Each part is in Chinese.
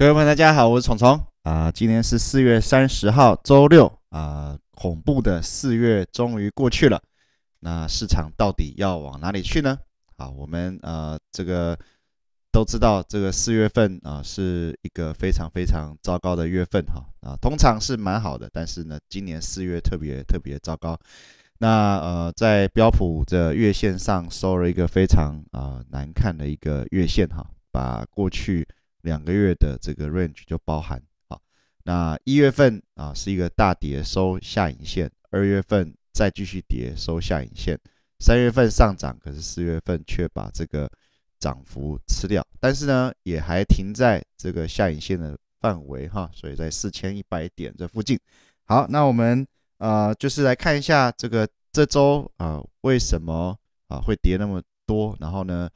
各位朋友大家好，我是虫虫啊。今天是四月三十号，周六啊，恐怖的四月终于过去了。那市场到底要往哪里去呢？啊，我们呃，这个都知道，这个四月份啊是一个非常非常糟糕的月份哈啊，通常是蛮好的，但是呢，今年四月特别特别糟糕。那呃，在标普的月线上收了一个非常啊难看的一个月线哈，把过去。两个月的这个 range 就包含啊，那一月份啊是一个大跌收下影线，二月份再继续跌收下影线，三月份上涨，可是四月份却把这个涨幅吃掉，但是呢也还停在这个下影线的范围哈，所以在四千一百点这附近。好，那我们呃就是来看一下这个这周啊为什么啊会跌那么多，然后呢？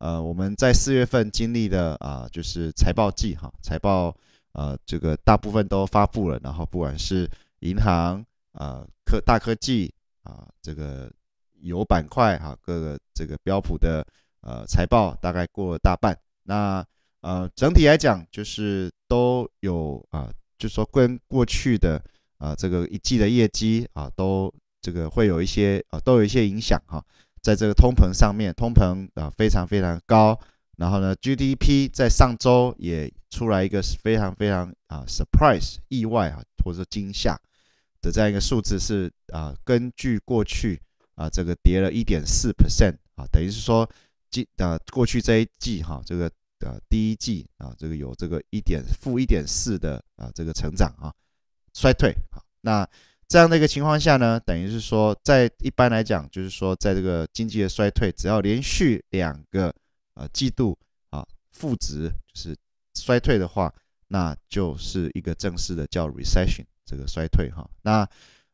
呃，我们在四月份经历的啊，就是财报季哈，财报呃，这个大部分都发布了，然后不管是银行啊、科大科技啊，这个有板块哈，各个这个标普的呃财报大概过了大半，那呃整体来讲就是都有啊，就说跟过去的啊这个一季的业绩啊，都这个会有一些啊，都有一些影响哈。在这个通膨上面，通膨啊非常非常高，然后呢 GDP 在上周也出来一个非常非常啊 surprise 意外啊或者说惊吓的这样一个数字是啊根据过去啊这个跌了一点四 percent 啊，等于是说今啊过去这一季哈这个呃第一季啊这个有这个一点负一点四的啊这个成长啊衰退啊那。这样的一个情况下呢，等于是说，在一般来讲，就是说，在这个经济的衰退，只要连续两个呃季度啊负值，就是衰退的话，那就是一个正式的叫 recession 这个衰退哈。那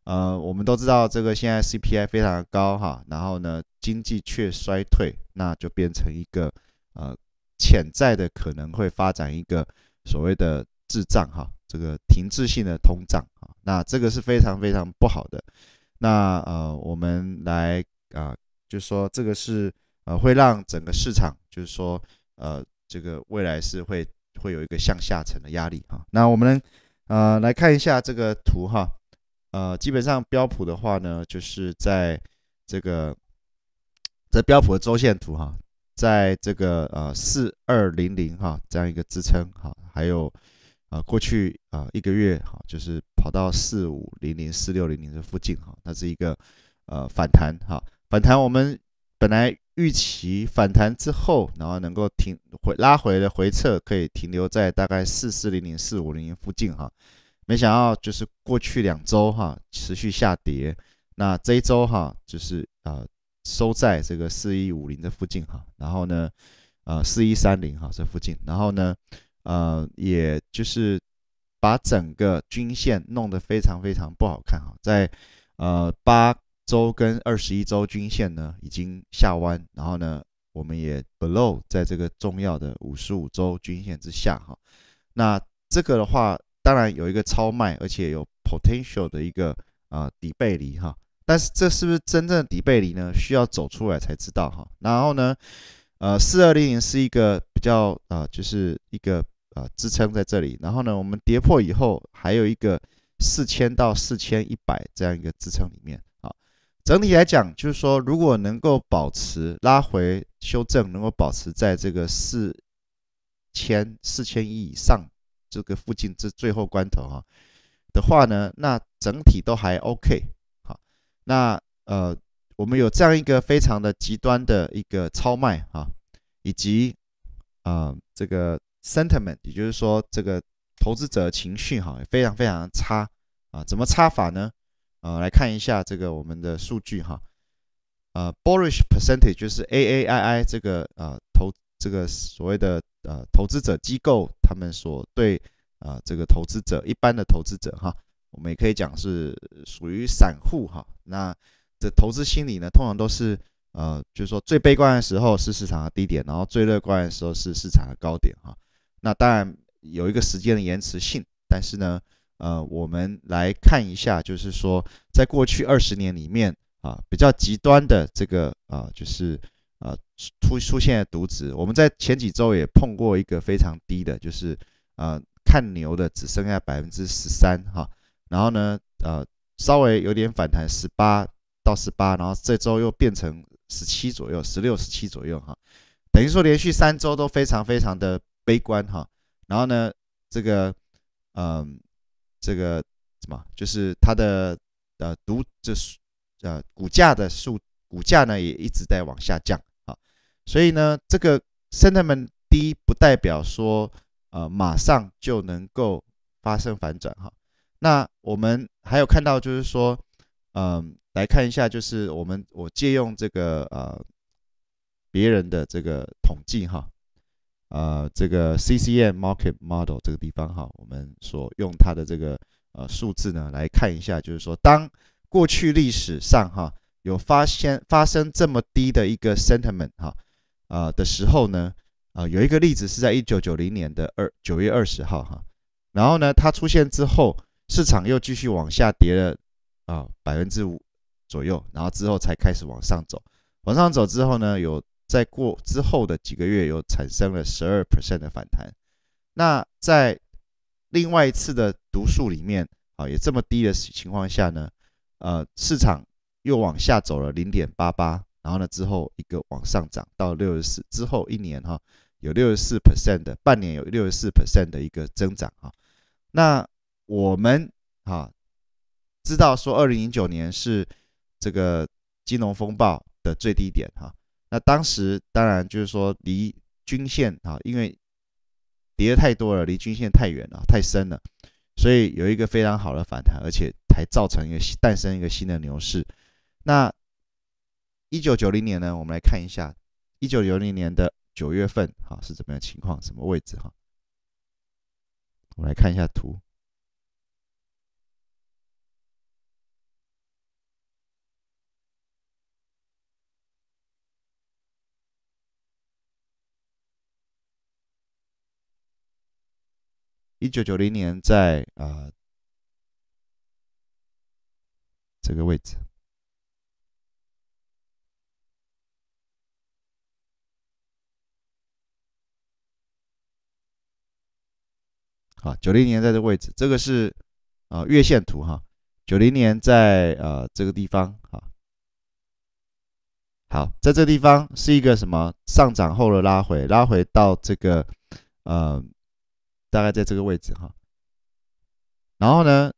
呃，我们都知道这个现在 CPI 非常高哈，然后呢，经济却衰退，那就变成一个呃潜在的可能会发展一个所谓的滞胀哈，这个停滞性的通胀。那这个是非常非常不好的，那呃，我们来啊，就说这个是呃，会让整个市场就是说呃，这个未来是会会有一个向下沉的压力啊。那我们呃来看一下这个图哈，呃，基本上标普的话呢，就是在这个这标普的周线图哈，在这个呃四二零零哈这样一个支撑哈，还有啊过去啊一个月哈就是。跑到四五零零四六零零这附近哈，那是一个呃反弹哈，反弹我们本来预期反弹之后，然后能够停回拉回的回撤可以停留在大概四四零零四五零零附近哈，没想到就是过去两周哈持续下跌，那这一周哈就是呃收在这个四一五零的附近哈，然后呢呃四一三零哈这附近，然后呢呃也就是。把整个均线弄得非常非常不好看哈，在呃八周跟二十一周均线呢已经下弯，然后呢我们也 below 在这个重要的五十五周均线之下哈，那这个的话当然有一个超卖，而且有 potential 的一个啊底背离哈，但是这是不是真正的底背离呢？需要走出来才知道哈。然后呢，呃四二零零是一个比较啊，就是一个。啊，支撑在这里，然后呢，我们跌破以后，还有一个四千到四千一百这样一个支撑里面啊。整体来讲，就是说，如果能够保持拉回修正，能够保持在这个四千四千一以上这个附近，这最后关头啊的话呢，那整体都还 OK。好，那呃，我们有这样一个非常的极端的一个超卖啊，以及啊这个。Sentiment，也就是说，这个投资者情绪哈非常非常差啊，怎么差法呢？呃，来看一下这个我们的数据哈，呃，Bullish Percentage 就是 A A I I 这个呃投这个所谓的呃投资者机构他们所对啊这个投资者一般的投资者哈，我们也可以讲是属于散户哈。那这投资心理呢，通常都是呃，就是说最悲观的时候是市场的低点，然后最乐观的时候是市场的高点哈。那当然有一个时间的延迟性，但是呢，呃，我们来看一下，就是说，在过去二十年里面啊，比较极端的这个啊，就是啊出出现的独值，我们在前几周也碰过一个非常低的，就是啊看牛的只剩下百分之十三哈，然后呢，呃，稍微有点反弹十八到十八，然后这周又变成十七左右，十六十七左右哈，等于说连续三周都非常非常的。悲观哈，然后呢，这个，嗯，这个什么，就是它的呃，读这呃，股价的数，股价呢也一直在往下降啊，所以呢，这个 sentiment 低，不代表说呃，马上就能够发生反转哈。那我们还有看到就是说，嗯，来看一下，就是我们我借用这个呃别人的这个统计哈。呃，这个 CCM market model 这个地方哈，我们所用它的这个呃数字呢，来看一下，就是说，当过去历史上哈有发现发生这么低的一个 sentiment 哈啊的时候呢，啊有一个例子是在一九九零年的二九月二十号哈，然后呢它出现之后，市场又继续往下跌了啊百分之五左右，然后之后才开始往上走，往上走之后呢有。在过之后的几个月，又产生了十二 percent 的反弹。那在另外一次的读数里面，啊，也这么低的情况下呢，呃，市场又往下走了零点八八，然后呢之后一个往上涨到六十四，之后一年哈，有六十四 percent 的半年有六十四 percent 的一个增长啊。那我们啊知道说，二零零九年是这个金融风暴的最低点哈。那当时当然就是说离均线啊，因为跌的太多了，离均线太远了，太深了，所以有一个非常好的反弹，而且还造成一个诞生一个新的牛市。那一九九零年呢，我们来看一下一九九零年的九月份哈是怎么样情况，什么位置哈？我们来看一下图。一九九零年在啊这个位置，啊九零年在这个位置，这个是啊月线图哈，九零年在啊这个地方啊，好，在这个地方是一个什么上涨后的拉回，拉回到这个呃。大概在这个位置哈，然后呢，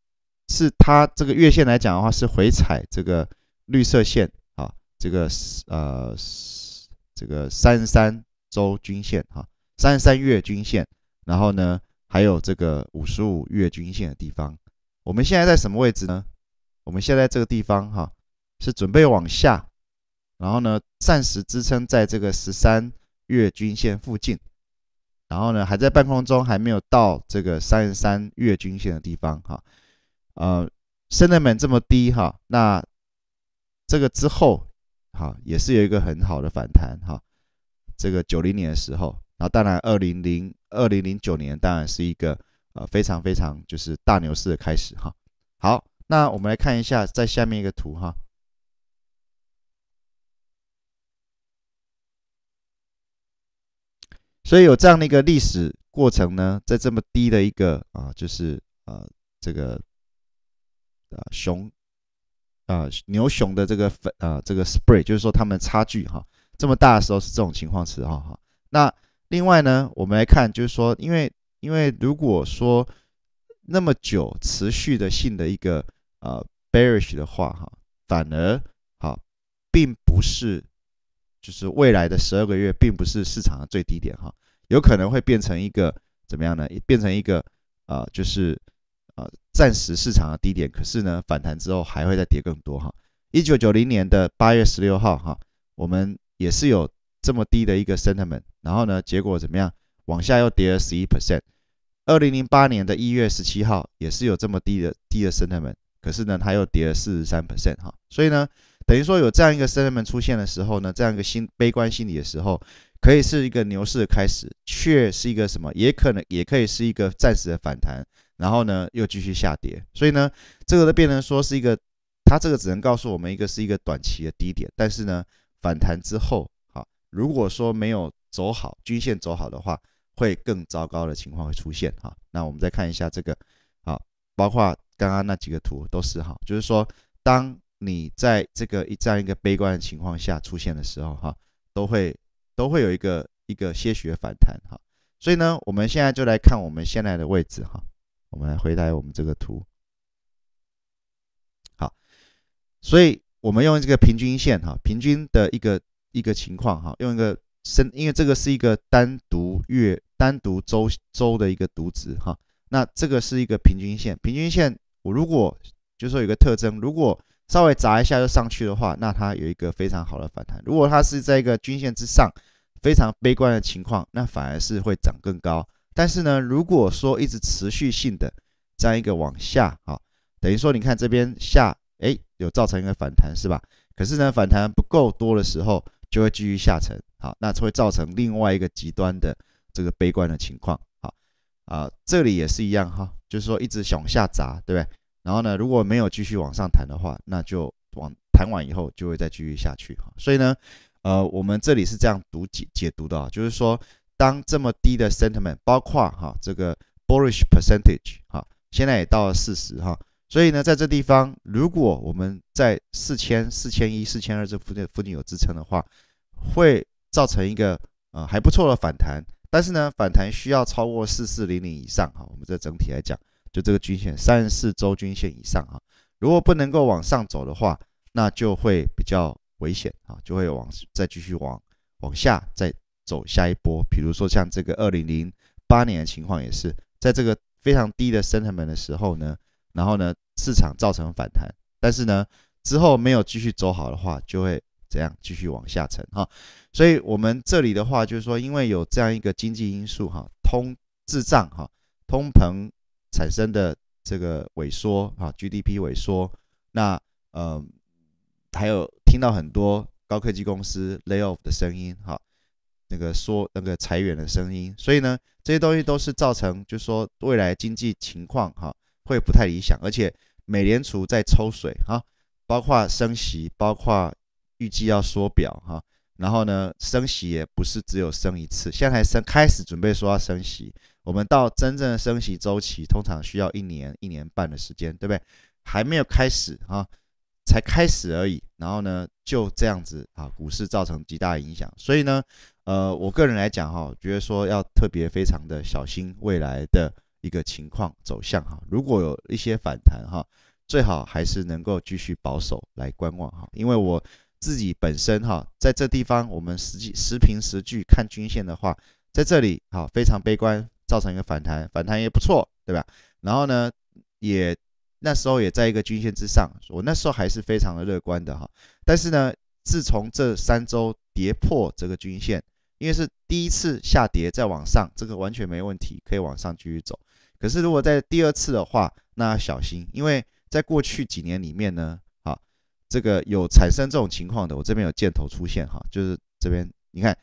是它这个月线来讲的话，是回踩这个绿色线啊，这个呃这个三十三周均线哈，三十三月均线，然后呢还有这个五十五月均线的地方。我们现在在什么位置呢？我们现在这个地方哈，是准备往下，然后呢暂时支撑在这个十三月均线附近。然后呢，还在半空中，还没有到这个三十三月均线的地方哈，呃，升得门这么低哈，那这个之后哈，也是有一个很好的反弹哈，这个九零年的时候，然后当然二零零二零零九年当然是一个呃非常非常就是大牛市的开始哈，好，那我们来看一下在下面一个图哈。所以有这样的一个历史过程呢，在这么低的一个啊，就是啊这个啊熊啊牛熊的这个粉啊这个 spread，就是说它们差距哈这么大的时候是这种情况时，哈哈。那另外呢，我们来看就是说，因为因为如果说那么久持续的性的一个呃 bearish 的话哈，反而啊并不是。就是未来的十二个月，并不是市场的最低点哈，有可能会变成一个怎么样呢？变成一个呃，就是呃，暂时市场的低点，可是呢，反弹之后还会再跌更多哈。一九九零年的八月十六号哈，我们也是有这么低的一个 sentiment，然后呢，结果怎么样？往下又跌了十一 percent。二零零八年的一月十七号，也是有这么低的低的 sentiment，可是呢，它又跌了四十三 percent 哈，所以呢。等于说有这样一个 sentiment 出现的时候呢，这样一个心悲观心理的时候，可以是一个牛市的开始，却是一个什么？也可能也可以是一个暂时的反弹，然后呢又继续下跌。所以呢，这个都变成说是一个，它这个只能告诉我们一个是一个短期的低点，但是呢反弹之后，哈，如果说没有走好均线走好的话，会更糟糕的情况会出现哈。那我们再看一下这个，好，包括刚刚那几个图都是哈，就是说当。你在这个一这样一个悲观的情况下出现的时候，哈，都会都会有一个一个些许的反弹，哈。所以呢，我们现在就来看我们现在的位置，哈。我们来回答我们这个图，好。所以我们用这个平均线，哈，平均的一个一个情况，哈，用一个升，因为这个是一个单独月、单独周周的一个读值，哈。那这个是一个平均线，平均线，我如果就说有个特征，如果稍微砸一下就上去的话，那它有一个非常好的反弹。如果它是在一个均线之上，非常悲观的情况，那反而是会涨更高。但是呢，如果说一直持续性的这样一个往下，啊，等于说你看这边下，哎，有造成一个反弹是吧？可是呢，反弹不够多的时候，就会继续下沉，好，那会造成另外一个极端的这个悲观的情况，好，啊，这里也是一样哈，就是说一直想往下砸，对不对？然后呢，如果没有继续往上弹的话，那就往弹完以后就会再继续下去哈。所以呢，呃，我们这里是这样读解解读的啊，就是说，当这么低的 sentiment，包括哈这个 bullish percentage 哈，现在也到了四十哈。所以呢，在这地方，如果我们在四千、四千一、四千二这附近附近有支撑的话，会造成一个呃还不错的反弹。但是呢，反弹需要超过四四零零以上哈。我们这整体来讲。就这个均线，三十四周均线以上啊，如果不能够往上走的话，那就会比较危险啊，就会往再继续往往下再走下一波。比如说像这个二零零八年的情况也是，在这个非常低的升成本的时候呢，然后呢市场造成反弹，但是呢之后没有继续走好的话，就会怎样继续往下沉哈。所以，我们这里的话就是说，因为有这样一个经济因素哈，通滞胀哈，通膨。产生的这个萎缩啊，GDP 萎缩，那嗯，还有听到很多高科技公司 lay off 的声音哈，那个说那个裁员的声音，所以呢，这些东西都是造成，就说未来经济情况哈会不太理想，而且美联储在抽水哈，包括升息，包括预计要缩表哈，然后呢，升息也不是只有升一次，现在还升，开始准备说要升息。我们到真正的升息周期，通常需要一年一年半的时间，对不对？还没有开始啊，才开始而已。然后呢，就这样子啊，股市造成极大影响。所以呢，呃，我个人来讲哈，觉得说要特别非常的小心未来的一个情况走向哈。如果有一些反弹哈，最好还是能够继续保守来观望哈。因为我自己本身哈，在这地方我们实际实凭实据看均线的话，在这里哈非常悲观。造成一个反弹，反弹也不错，对吧？然后呢，也那时候也在一个均线之上，我那时候还是非常的乐观的哈。但是呢，自从这三周跌破这个均线，因为是第一次下跌再往上，这个完全没问题，可以往上继续走。可是如果在第二次的话，那要小心，因为在过去几年里面呢，啊，这个有产生这种情况的，我这边有箭头出现哈，就是这边你看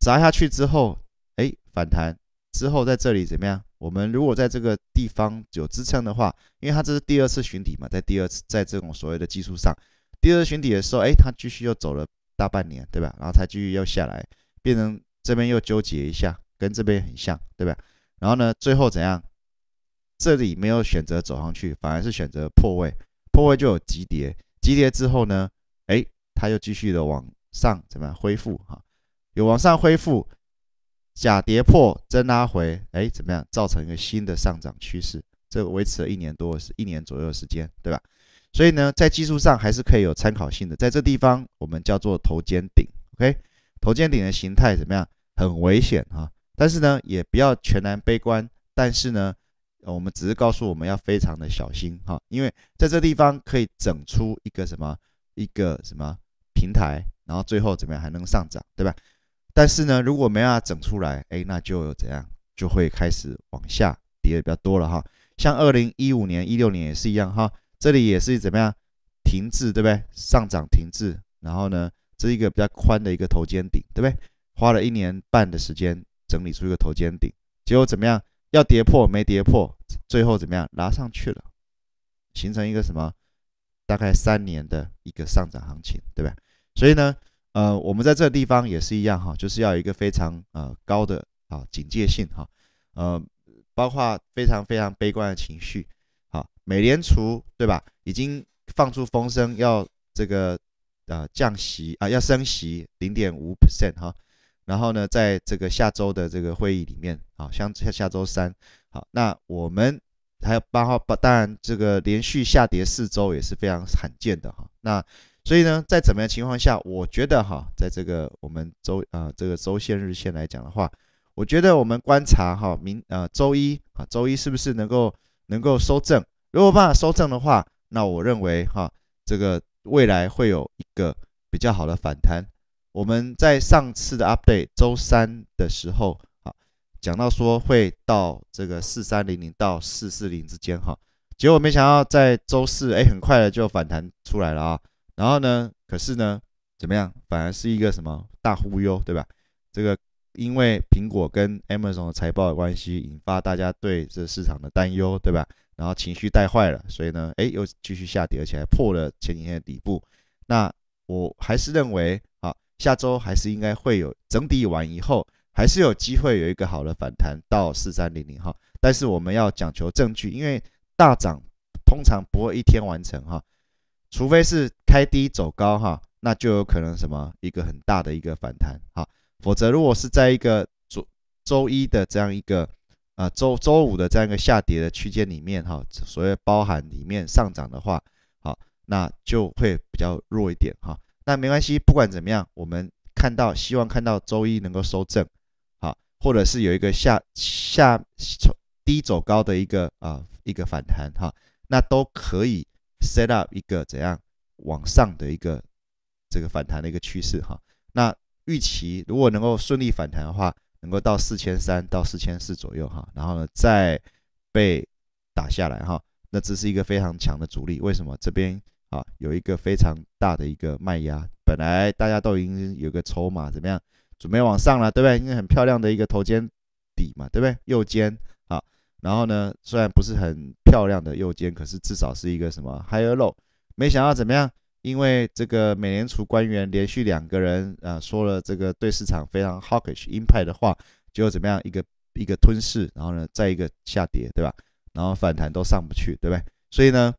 砸下去之后，哎，反弹。之后在这里怎么样？我们如果在这个地方有支撑的话，因为它这是第二次寻底嘛，在第二次在这种所谓的技术上，第二次寻底的时候，哎，它继续又走了大半年，对吧？然后才继续又下来，变成这边又纠结一下，跟这边很像，对吧？然后呢，最后怎样？这里没有选择走上去，反而是选择破位，破位就有急跌，急跌之后呢，哎，它又继续的往上怎么样恢复？哈，有往上恢复。假跌破，真拉回，哎，怎么样？造成一个新的上涨趋势，这维持了一年多，是一年左右时间，对吧？所以呢，在技术上还是可以有参考性的，在这地方我们叫做头肩顶，OK？头肩顶的形态怎么样？很危险啊！但是呢，也不要全然悲观，但是呢，我们只是告诉我们要非常的小心哈，因为在这地方可以整出一个什么，一个什么平台，然后最后怎么样还能上涨，对吧？但是呢，如果没办法整出来，哎，那就怎样，就会开始往下跌的比较多了哈。像二零一五年、一六年也是一样哈，这里也是怎么样，停滞，对不对？上涨停滞，然后呢，这一个比较宽的一个头肩顶，对不对？花了一年半的时间整理出一个头肩顶，结果怎么样？要跌破没跌破，最后怎么样？拉上去了，形成一个什么？大概三年的一个上涨行情，对不对？所以呢？呃，我们在这个地方也是一样哈，就是要有一个非常呃高的啊警戒性哈，呃，包括非常非常悲观的情绪啊。美联储对吧，已经放出风声要这个呃降息啊，要升息零点五 percent 哈。然后呢，在这个下周的这个会议里面啊，像下下周三好，那我们还有八号八，当然这个连续下跌四周也是非常罕见的哈。那所以呢，在怎么样情况下，我觉得哈，在这个我们周啊这个周线日线来讲的话，我觉得我们观察哈明啊周一啊周一是不是能够能够收正，如果办法收正的话，那我认为哈这个未来会有一个比较好的反弹。我们在上次的 update 周三的时候啊，讲到说会到这个四三零零到四四零之间哈，结果没想到在周四哎很快的就反弹出来了啊。然后呢？可是呢，怎么样？反而是一个什么大忽悠，对吧？这个因为苹果跟 Amazon 的财报的关系，引发大家对这市场的担忧，对吧？然后情绪带坏了，所以呢，哎，又继续下跌，而且还破了前几天的底部。那我还是认为啊，下周还是应该会有整理完以后，还是有机会有一个好的反弹到四三零零哈。但是我们要讲求证据，因为大涨通常不会一天完成哈，除非是。开低走高哈，那就有可能什么一个很大的一个反弹哈。否则如果是在一个周周一的这样一个呃周周五的这样一个下跌的区间里面哈，所谓包含里面上涨的话好，那就会比较弱一点哈。那没关系，不管怎么样，我们看到希望看到周一能够收正好，或者是有一个下下从低走高的一个啊一个反弹哈，那都可以 set up 一个怎样。往上的一个这个反弹的一个趋势哈，那预期如果能够顺利反弹的话，能够到四千三到四千四左右哈，然后呢再被打下来哈，那这是一个非常强的阻力。为什么？这边啊有一个非常大的一个卖压，本来大家都已经有个筹码怎么样准备往上了，对不对？因为很漂亮的一个头肩底嘛，对不对？右肩啊，然后呢虽然不是很漂亮的右肩，可是至少是一个什么 high e low。没想到怎么样？因为这个美联储官员连续两个人啊说了这个对市场非常 hawkish 阴派的话，就怎么样一个一个吞噬，然后呢再一个下跌，对吧？然后反弹都上不去，对不对？所以呢，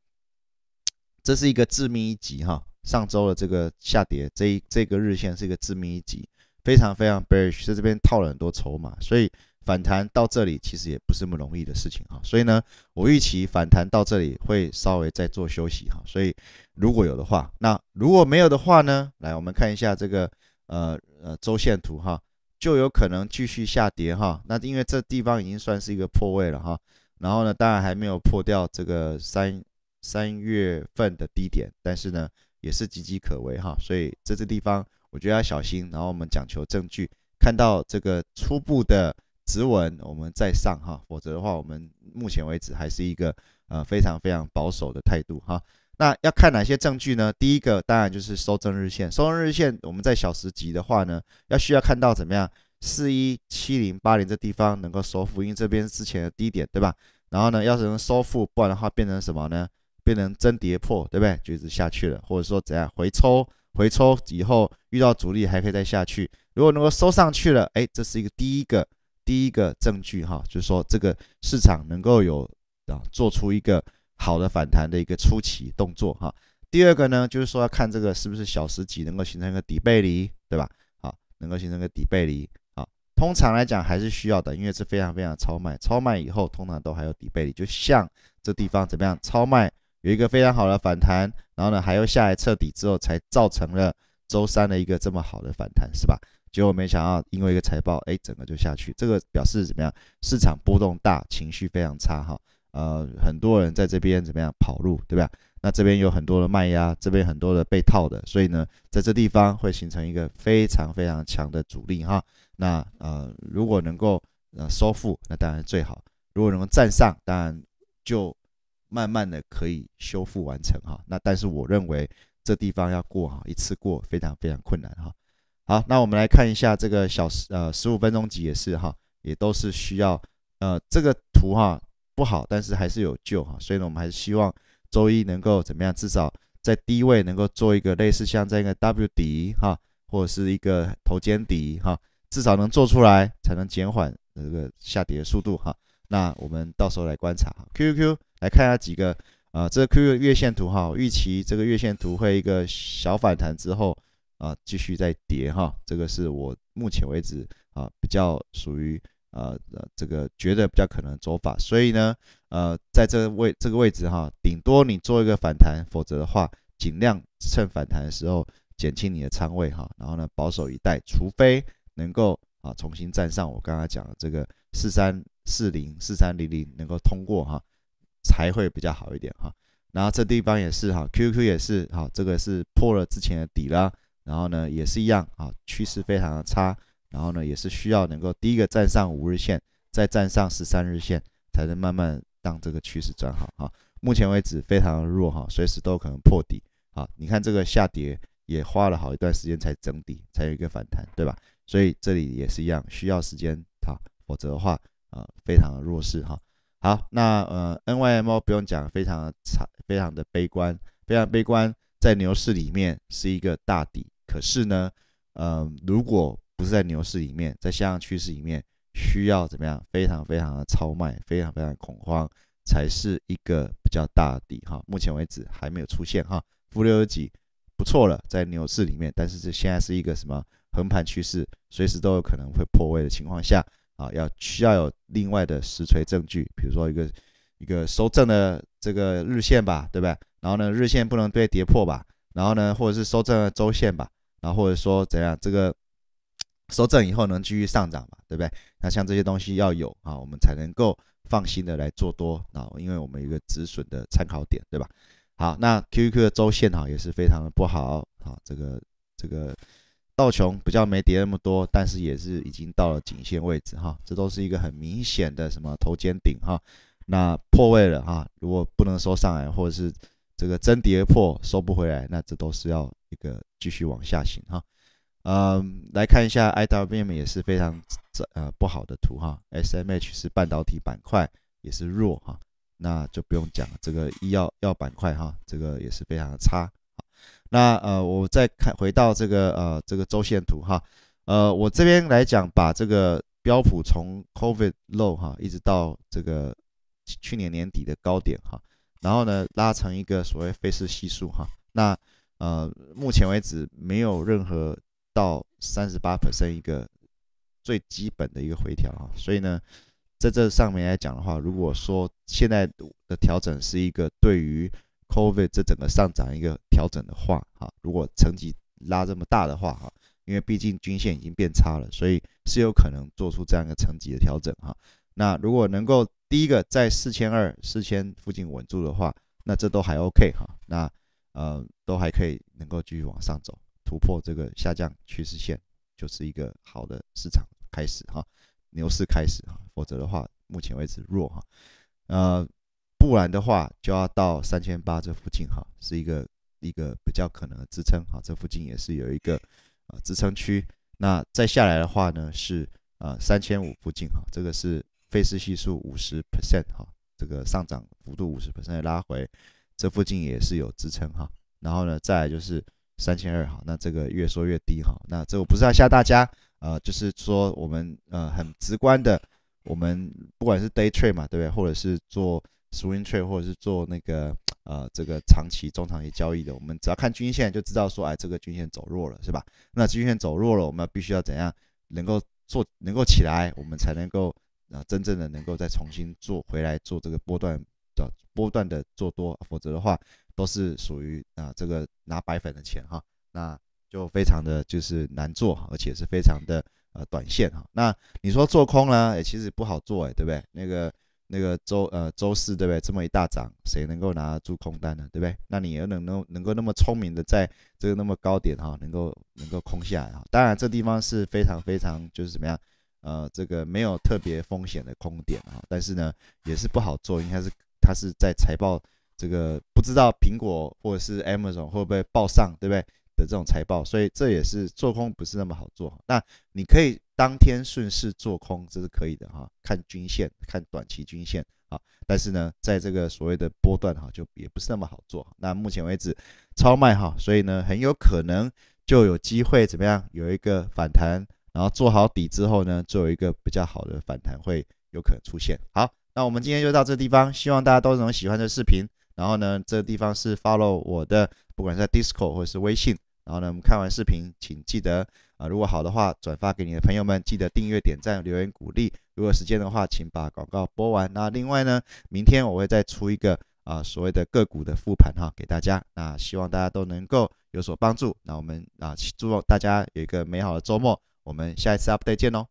这是一个致命一击哈。上周的这个下跌，这这个日线是一个致命一击，非常非常 bearish，在这边套了很多筹码，所以。反弹到这里其实也不是那么容易的事情哈，所以呢，我预期反弹到这里会稍微再做休息哈，所以如果有的话，那如果没有的话呢，来我们看一下这个呃呃周线图哈，就有可能继续下跌哈，那因为这地方已经算是一个破位了哈，然后呢，当然还没有破掉这个三三月份的低点，但是呢也是岌岌可危哈，所以这个地方我觉得要小心，然后我们讲求证据，看到这个初步的。指稳我们再上哈，否则的话，我们目前为止还是一个呃非常非常保守的态度哈。那要看哪些证据呢？第一个当然就是收证日线，收证日线我们在小时级的话呢，要需要看到怎么样四一七零八零这地方能够收复，因为这边之前的低点对吧？然后呢，要是能收复，不然的话变成什么呢？变成真跌破对不对？就是下去了，或者说怎样回抽，回抽以后遇到阻力还可以再下去。如果能够收上去了，哎，这是一个第一个。第一个证据哈，就是说这个市场能够有啊做出一个好的反弹的一个初期动作哈。第二个呢，就是说要看这个是不是小时级能够形成一个底背离，对吧？好，能够形成个底背离啊。通常来讲还是需要的，因为是非常非常超卖，超卖以后通常都还有底背离。就像这地方怎么样，超卖有一个非常好的反弹，然后呢还要下来彻底之后，才造成了周三的一个这么好的反弹，是吧？结果没想到，因为一个财报，哎，整个就下去。这个表示怎么样？市场波动大，情绪非常差，哈。呃，很多人在这边怎么样跑路，对吧？那这边有很多的卖压，这边很多的被套的，所以呢，在这地方会形成一个非常非常强的阻力，哈。那呃，如果能够呃收复，那当然最好；如果能够站上，当然就慢慢的可以修复完成，哈。那但是我认为这地方要过，哈，一次过非常非常困难，哈。好，那我们来看一下这个小呃十五分钟级也是哈，也都是需要呃这个图哈不好，但是还是有救哈，所以呢我们还是希望周一能够怎么样，至少在低位能够做一个类似像这样一个 W 底哈，或者是一个头肩底哈，至少能做出来，才能减缓这个下跌的速度哈。那我们到时候来观察 QQQ 来看一下几个啊，这个 QQ 月线图哈，预期这个月线图会一个小反弹之后。啊，继续在跌哈，这个是我目前为止啊比较属于呃这个觉得比较可能走法，所以呢呃在这位这个位置哈，顶多你做一个反弹，否则的话尽量趁反弹的时候减轻你的仓位哈，然后呢保守一待，除非能够啊重新站上我刚刚讲的这个四三四零四三零零能够通过哈，才会比较好一点哈，然后这地方也是哈，Q Q 也是哈，这个是破了之前的底啦，然后呢，也是一样啊，趋势非常的差。然后呢，也是需要能够第一个站上五日线，再站上十三日线，才能慢慢让这个趋势转好哈。目前为止非常的弱哈，随时都有可能破底啊。你看这个下跌也花了好一段时间才整底，才有一个反弹，对吧？所以这里也是一样，需要时间哈，否则的话啊，非常的弱势哈。好，那呃，N Y M O 不用讲，非常的差，非常的悲观，非常悲观，在牛市里面是一个大底。可是呢，呃，如果不是在牛市里面，在下降趋势里面，需要怎么样？非常非常的超卖，非常非常恐慌，才是一个比较大的哈。目前为止还没有出现哈，负六十几，不错了，在牛市里面。但是这现在是一个什么横盘趋势，随时都有可能会破位的情况下啊，要需要有另外的实锤证据，比如说一个一个收正的这个日线吧，对吧？然后呢，日线不能被跌破吧？然后呢，或者是收正的周线吧？然后或者说怎样，这个 收正以后能继续上涨嘛，对不对？那像这些东西要有啊，我们才能够放心的来做多，啊，因为我们有一个止损的参考点，对吧？好，那 QQ 的周线哈也是非常的不好，啊，这个这个道琼比较没跌那么多，但是也是已经到了颈线位置哈，这都是一个很明显的什么头肩顶哈，那破位了哈，如果不能收上来，或者是这个真跌破收不回来，那这都是要。一个继续往下行哈，嗯，来看一下 IWM 也是非常呃不好的图哈，SMH 是半导体板块也是弱哈，那就不用讲了，这个医药药板块哈，这个也是非常的差。那呃，我再看回到这个呃这个周线图哈，呃，我这边来讲，把这个标普从 COVID low 哈，一直到这个去年年底的高点哈，然后呢拉成一个所谓费氏系数哈，那。呃，目前为止没有任何到三十八一个最基本的一个回调哈，所以呢，在这上面来讲的话，如果说现在的调整是一个对于 COVID 这整个上涨一个调整的话哈，如果层级拉这么大的话哈，因为毕竟均线已经变差了，所以是有可能做出这样一个层级的调整哈。那如果能够第一个在四千二、四千附近稳住的话，那这都还 OK 哈，那。呃，都还可以，能够继续往上走，突破这个下降趋势线，就是一个好的市场开始哈，牛市开始哈，否则的话，目前为止弱哈，呃，不然的话就要到三千八这附近哈，是一个一个比较可能的支撑哈，这附近也是有一个呃支撑区，那再下来的话呢是呃三千五附近哈，这个是费氏系数五十 percent 哈，这个上涨幅度五十 percent 拉回。这附近也是有支撑哈，然后呢，再就是三千二哈，那这个越说越低哈，那这我不是要吓大家，呃，就是说我们呃很直观的，我们不管是 day trade 嘛，对不对？或者是做 swing trade，或者是做那个呃这个长期中长期交易的，我们只要看均线就知道说，哎，这个均线走弱了，是吧？那均线走弱了，我们必须要怎样能够做能够起来，我们才能够啊真正的能够再重新做回来做这个波段。波段的做多，否则的话都是属于啊这个拿白粉的钱哈，那就非常的就是难做，而且是非常的呃短线哈。那你说做空呢？也其实不好做哎，对不对？那个那个周呃周四对不对？这么一大涨，谁能够拿住空单呢？对不对？那你又能能能够那么聪明的在这个那么高点哈，能够能够空下来哈？当然这地方是非常非常就是怎么样呃这个没有特别风险的空点啊，但是呢也是不好做，应该是。它是在财报，这个不知道苹果或者是 Amazon 会不会报上，对不对？的这种财报，所以这也是做空不是那么好做。那你可以当天顺势做空，这是可以的哈，看均线，看短期均线啊。但是呢，在这个所谓的波段哈，就也不是那么好做。那目前为止超卖哈，所以呢，很有可能就有机会怎么样，有一个反弹，然后做好底之后呢，就有一个比较好的反弹会有可能出现。好。那我们今天就到这个地方，希望大家都能喜欢这视频。然后呢，这个地方是 follow 我的，不管是在 Discord 或者是微信。然后呢，我们看完视频，请记得啊，如果好的话，转发给你的朋友们，记得订阅、点赞、留言鼓励。如果时间的话，请把广告播完。那另外呢，明天我会再出一个啊所谓的个股的复盘哈，给大家。那希望大家都能够有所帮助。那我们啊，祝大家有一个美好的周末，我们下一次 update 见哦。